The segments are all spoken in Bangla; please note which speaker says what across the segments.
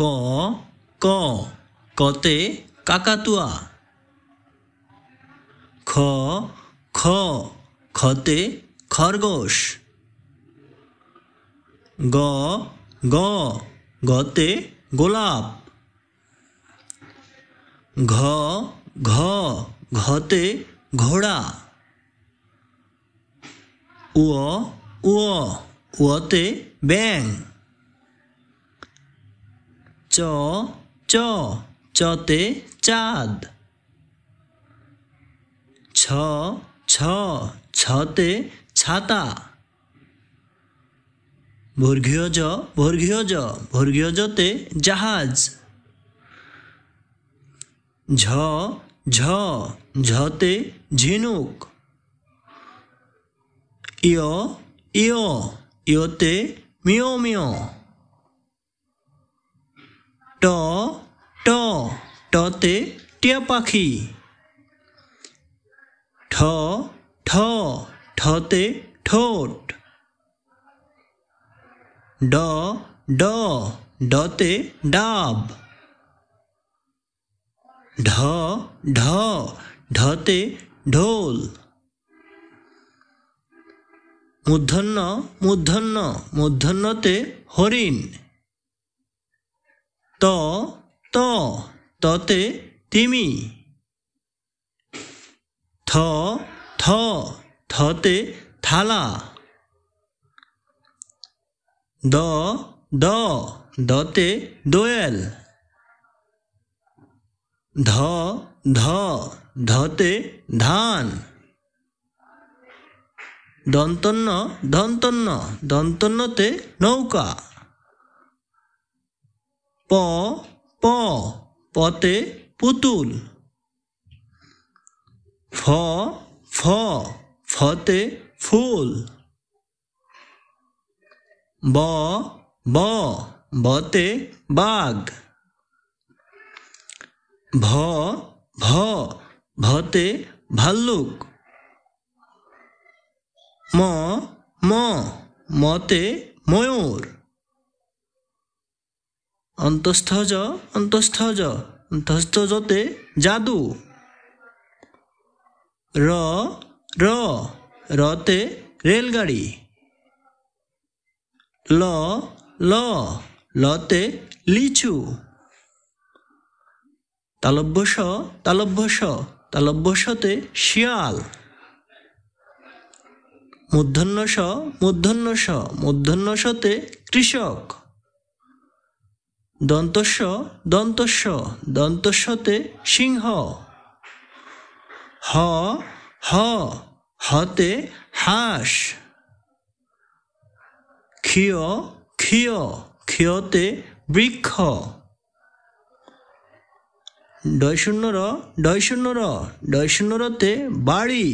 Speaker 1: ক ক কতে কাকাতুয়া খ খ খতে খরগোশ গ গ গতে গোলাপ ঘ ঘ ঘতে ঘোড়া উ উ উতে ব্যাঙ চ চতে চাঁদ ছ ছ ছতে ছাতা ভর্গীয় জ ভর্গীয় জ জতে জাহাজ ঝ ঝ ঝতে ঝিনুক ইয় ইয় ইয়তে মিয় মিয় ট ট টতে টিয়া পাখি ঠ ঠ ঠতে ঠোঁট ড ড ডতে ডাব ঢ ঢ ঢতে ঢোল মূর্ধন্য মূর্ধন্য মূর্ধন্যতে হরিণ ত ত ততে তিমি থ থ থতে থালা দ দ দতে দোয়েল ধ ধ ধতে ধান দন্তন্য দন্তন্য দন্তন্যতে নৌকা প প পতে পুতুল ফ ফ ফতে ফুল ব ব বতে বাঘ ভ ভ ভতে ভাল্লুক ম ম মতে ময়ূর অন্তস্থজ জ অন্তঃস্থ জ জাদু র র রতে রেলগাড়ি ল ল লতে লিচু তালব্যস তালব্যস তালব্যসতে শিয়াল মূর্ধন্য স মূর্ধন্য স মূর্ধন্য সতে কৃষক দন্তস্য দন্তস্য দন্তস্যতে সিংহ হ হ হতে হাঁস ক্ষিয় ক্ষিয় ক্ষিয়তে বৃক্ষ ডয় শূন্য র ডয় র ডয় রতে বাড়ি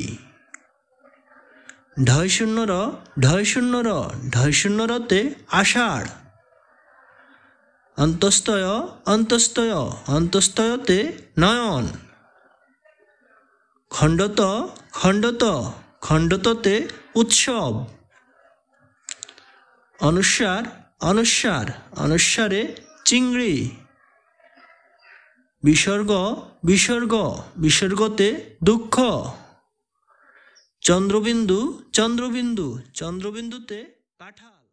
Speaker 1: ঢয় শূন্য র ঢয় শূন্য র ঢয় শূন্য রতে আষাঢ় অন্তস্তয় অন্তস্তয় অন্তস্তয়তে নয়ন খণ্ডত খণ্ডত খণ্ডততে উৎসব অনুসার অনুসার অনুসারে চিংড়ি বিসর্গ বিসর্গ বিসর্গতে দুঃখ চন্দ্রবিন্দু চন্দ্রবিন্দু চন্দ্রবিন্দুতে কাঠা